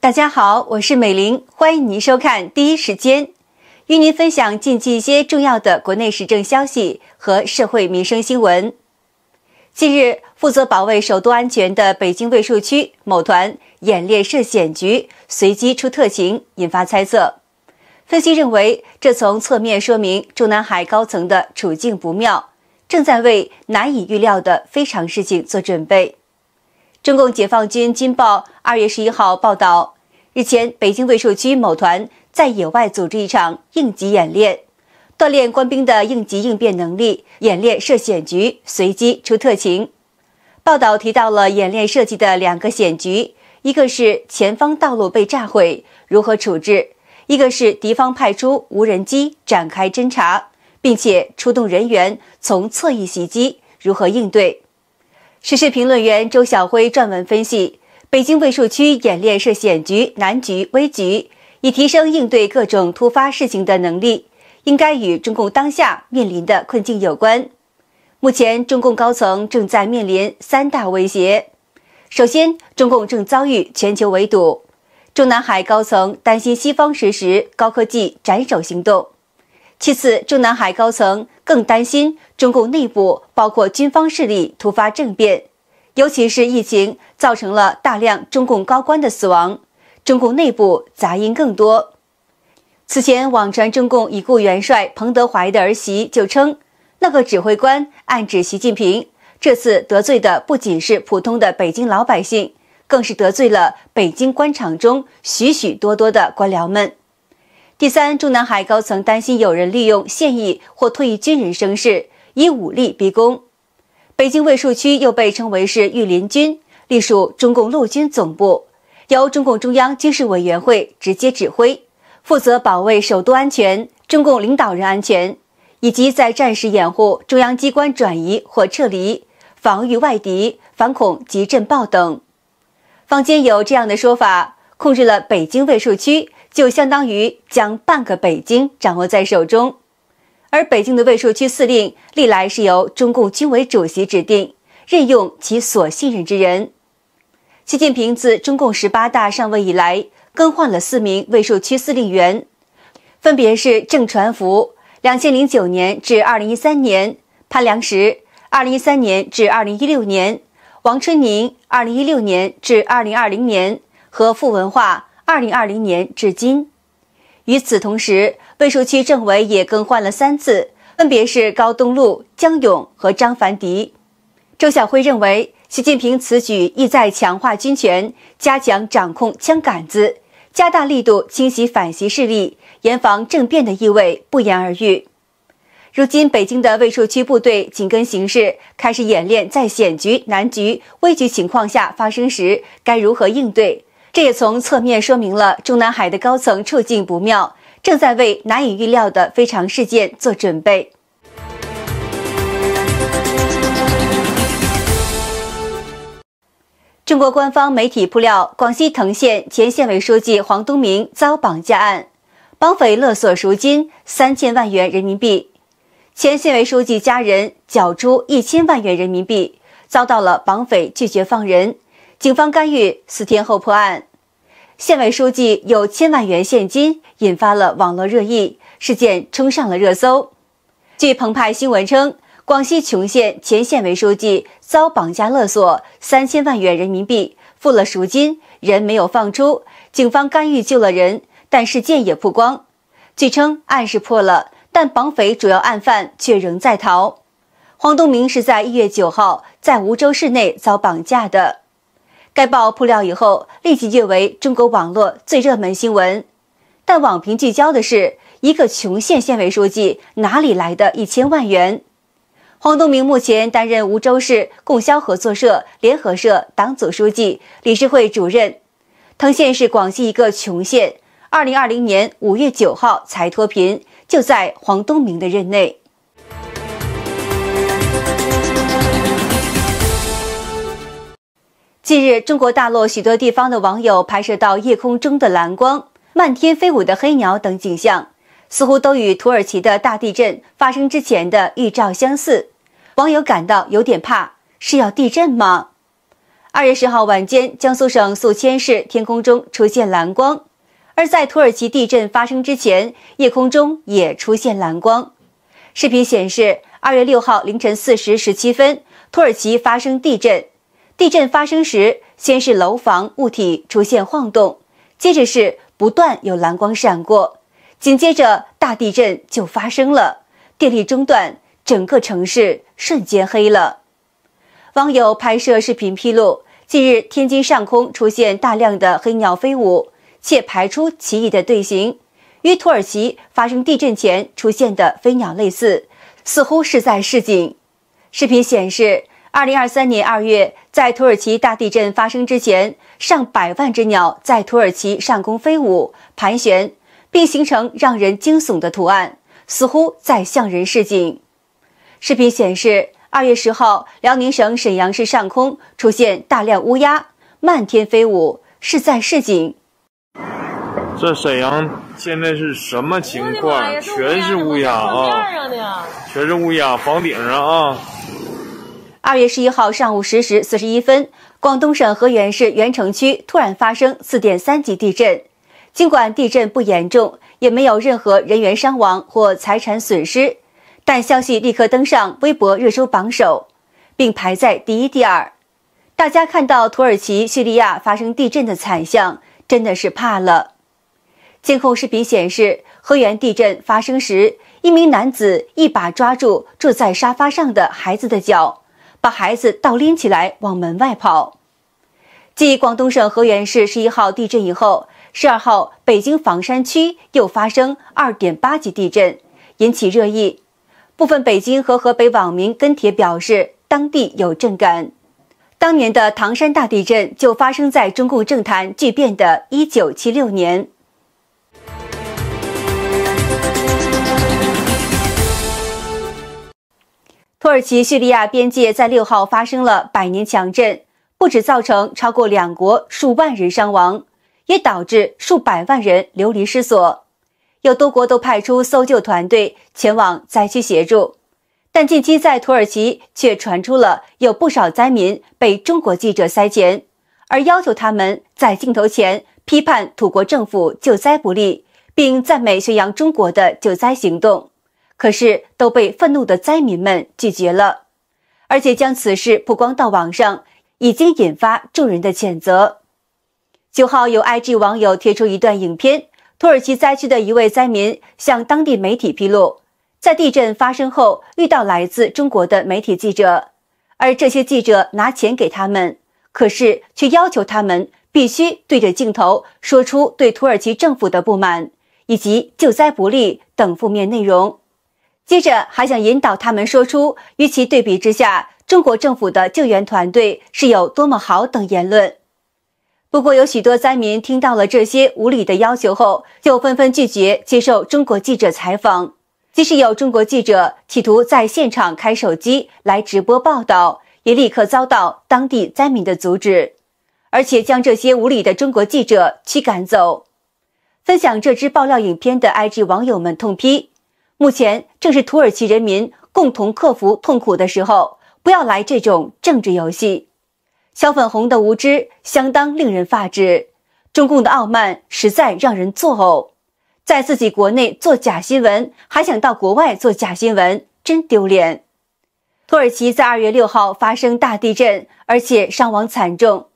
大家好，我是美玲，欢迎您收看《第一时间》，与您分享近期一些重要的国内时政消息和社会民生新闻。近日，负责保卫首都安全的北京卫戍区某团演练涉险局，随机出特情，引发猜测。分析认为，这从侧面说明中南海高层的处境不妙，正在为难以预料的非常事情做准备。中共解放军军报二月十一号报道，日前，北京卫戍区某团在野外组织一场应急演练，锻炼官兵的应急应变能力。演练设险局，随机出特勤。报道提到了演练设计的两个险局，一个是前方道路被炸毁，如何处置；一个是敌方派出无人机展开侦查，并且出动人员从侧翼袭击，如何应对。时事评论员周晓辉撰文分析，北京卫戍区演练涉险局、难局、危局，以提升应对各种突发事情的能力，应该与中共当下面临的困境有关。目前，中共高层正在面临三大威胁：首先，中共正遭遇全球围堵；中南海高层担心西方实施高科技斩首行动。其次，中南海高层更担心中共内部，包括军方势力突发政变。尤其是疫情造成了大量中共高官的死亡，中共内部杂音更多。此前网传中共已故元帅彭德怀的儿媳就称，那个指挥官暗指习近平，这次得罪的不仅是普通的北京老百姓，更是得罪了北京官场中许许多多的官僚们。第三，中南海高层担心有人利用现役或退役军人声势，以武力逼宫。北京卫戍区又被称为是御林军，隶属中共陆军总部，由中共中央军事委员会直接指挥，负责保卫首都安全、中共领导人安全，以及在战时掩护中央机关转移或撤离，防御外敌、反恐及震爆等。坊间有这样的说法，控制了北京卫戍区。就相当于将半个北京掌握在手中，而北京的卫戍区司令历来是由中共军委主席指定任用其所信任之人。习近平自中共十八大上位以来，更换了四名卫戍区司令员，分别是郑传福（两千零九年至二零一三年）、潘良石（二零一三年至二零一六年）、王春宁（二零一六年至二零二零年）和傅文化。二零二零年至今，与此同时，卫戍区政委也更换了三次，分别是高东路、江勇和张凡迪。周晓辉认为，习近平此举意在强化军权，加强掌控枪杆子，加大力度清洗反习势力，严防政变的意味不言而喻。如今，北京的卫戍区部队紧跟形势，开始演练在险局、难局、危局情况下发生时该如何应对。这也从侧面说明了中南海的高层处境不妙，正在为难以预料的非常事件做准备。中国官方媒体铺料：广西藤县前县委书记黄东明遭绑架案，绑匪勒索赎金三千万元人民币，前县委书记家人缴出一千万元人民币，遭到了绑匪拒绝放人，警方干预，四天后破案。县委书记有千万元现金，引发了网络热议，事件冲上了热搜。据澎湃新闻称，广西琼县前县委书记遭绑架勒索三千万元人民币，付了赎金，人没有放出，警方干预救了人，但事件也曝光。据称案是破了，但绑匪主要案犯却仍在逃。黄东明是在一月九号在梧州市内遭绑架的。该报铺料以后，立即跃为中国网络最热门新闻。但网评聚焦的是一个穷县县委书记哪里来的一千万元。黄东明目前担任梧州市供销合作社联合社党组书记、理事会主任。藤县是广西一个穷县，二零二零年五月九号才脱贫，就在黄东明的任内。近日，中国大陆许多地方的网友拍摄到夜空中的蓝光、漫天飞舞的黑鸟等景象，似乎都与土耳其的大地震发生之前的预兆相似。网友感到有点怕，是要地震吗？二月十号晚间，江苏省宿迁市天空中出现蓝光，而在土耳其地震发生之前，夜空中也出现蓝光。视频显示，二月六号凌晨四时十七分，土耳其发生地震。地震发生时，先是楼房物体出现晃动，接着是不断有蓝光闪过，紧接着大地震就发生了，电力中断，整个城市瞬间黑了。网友拍摄视频披露，近日天津上空出现大量的黑鸟飞舞，且排出奇异的队形，与土耳其发生地震前出现的飞鸟类似，似乎是在示警。视频显示，二零二三年二月。在土耳其大地震发生之前，上百万只鸟在土耳其上空飞舞、盘旋，并形成让人惊悚的图案，似乎在向人示警。视频显示，二月十号，辽宁省沈阳市上空出现大量乌鸦，漫天飞舞，是在示警。这沈阳现在是什么情况？全是乌鸦啊！全是乌鸦，房顶上啊！二月十一号上午十时四十一分，广东省河源市源城区突然发生四点三级地震。尽管地震不严重，也没有任何人员伤亡或财产损失，但消息立刻登上微博热搜榜首，并排在第一、第二。大家看到土耳其、叙利亚发生地震的惨象，真的是怕了。监控视频显示，河源地震发生时，一名男子一把抓住坐在沙发上的孩子的脚。把孩子倒拎起来往门外跑。继广东省河源市十一号地震以后，十二号北京房山区又发生二点八级地震，引起热议。部分北京和河北网民跟帖表示当地有震感。当年的唐山大地震就发生在中共政坛巨变的一九七六年。土耳其叙利亚边界在六号发生了百年强震，不止造成超过两国数万人伤亡，也导致数百万人流离失所。有多国都派出搜救团队前往灾区协助，但近期在土耳其却传出了有不少灾民被中国记者塞钱，而要求他们在镜头前批判土国政府救灾不力，并赞美宣扬中国的救灾行动。可是都被愤怒的灾民们拒绝了，而且将此事曝光到网上，已经引发众人的谴责。九号有 IG 网友贴出一段影片，土耳其灾区的一位灾民向当地媒体披露，在地震发生后遇到来自中国的媒体记者，而这些记者拿钱给他们，可是却要求他们必须对着镜头说出对土耳其政府的不满以及救灾不力等负面内容。接着还想引导他们说出与其对比之下，中国政府的救援团队是有多么好等言论。不过，有许多灾民听到了这些无理的要求后，就纷纷拒绝接受中国记者采访。即使有中国记者企图在现场开手机来直播报道，也立刻遭到当地灾民的阻止，而且将这些无理的中国记者驱赶走。分享这支爆料影片的 IG 网友们痛批。目前正是土耳其人民共同克服痛苦的时候，不要来这种政治游戏。小粉红的无知相当令人发指，中共的傲慢实在让人作呕。在自己国内做假新闻，还想到国外做假新闻，真丢脸。土耳其在二月六号发生大地震，而且伤亡惨重。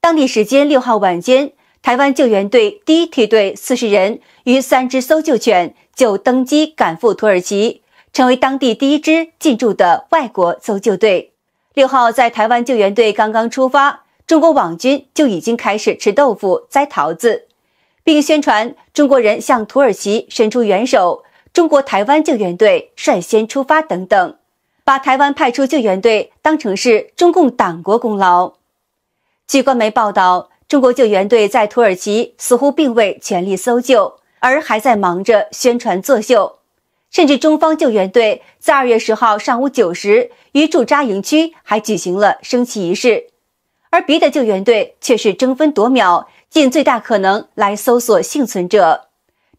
当地时间六号晚间，台湾救援队第一梯队四十人与三只搜救犬。就登机赶赴土耳其，成为当地第一支进驻的外国搜救队。六号在台湾救援队刚刚出发，中国网军就已经开始吃豆腐摘桃子，并宣传中国人向土耳其伸出援手，中国台湾救援队率先出发等等，把台湾派出救援队当成是中共党国功劳。据官媒报道，中国救援队在土耳其似乎并未全力搜救。而还在忙着宣传作秀，甚至中方救援队在二月十号上午九时于驻扎营区还举行了升旗仪式，而别的救援队却是争分夺秒，尽最大可能来搜索幸存者，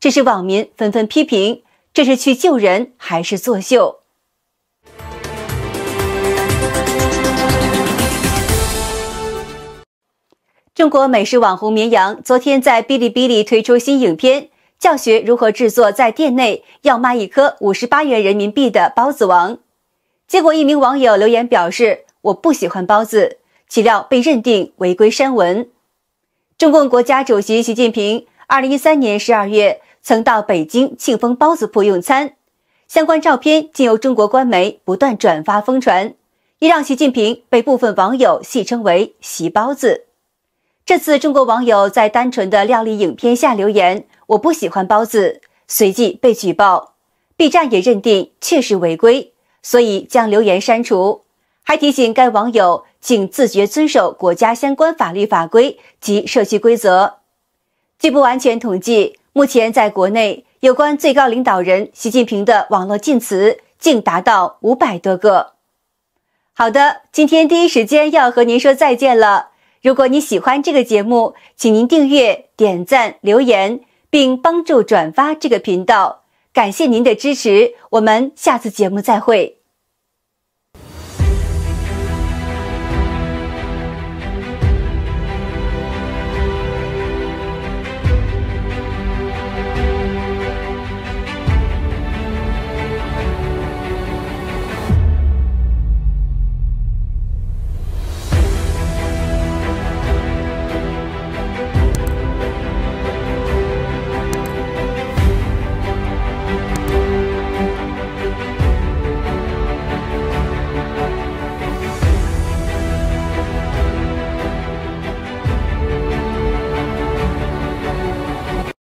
这是网民纷纷批评：这是去救人还是作秀？中国美食网红绵羊昨天在哔哩哔哩推出新影片。教学如何制作，在店内要卖一颗五十八元人民币的包子王。结果，一名网友留言表示：“我不喜欢包子。”岂料被认定违规删文。中共国家主席习近平二零一三年十二月曾到北京庆丰包子铺用餐，相关照片经由中国官媒不断转发疯传，也让习近平被部分网友戏称为“习包子”。这次，中国网友在单纯的料理影片下留言。我不喜欢包子，随即被举报，B 站也认定确实违规，所以将留言删除，还提醒该网友请自觉遵守国家相关法律法规及社区规则。据不完全统计，目前在国内有关最高领导人习近平的网络禁词竟达到五百多个。好的，今天第一时间要和您说再见了。如果你喜欢这个节目，请您订阅、点赞、留言。并帮助转发这个频道，感谢您的支持，我们下次节目再会。